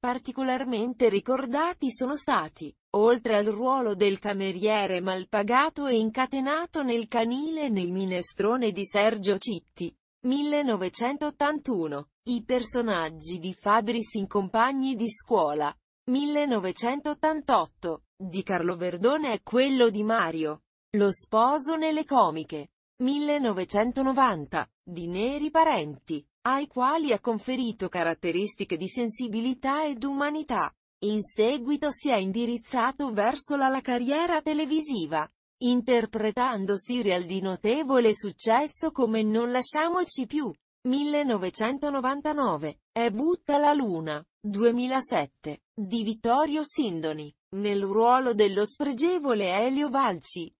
Particolarmente ricordati sono stati, oltre al ruolo del cameriere mal pagato e incatenato nel canile nel minestrone di Sergio Citti, 1981, i personaggi di Fabris in Compagni di scuola, 1988, di Carlo Verdone e quello di Mario, lo sposo nelle comiche, 1990, di Neri Parenti, ai quali ha conferito caratteristiche di sensibilità ed umanità. In seguito si è indirizzato verso la, la carriera televisiva, interpretando serial di notevole successo come Non lasciamoci più, 1999, e Butta la luna, 2007, di Vittorio Sindoni, nel ruolo dello spregevole Elio Valci,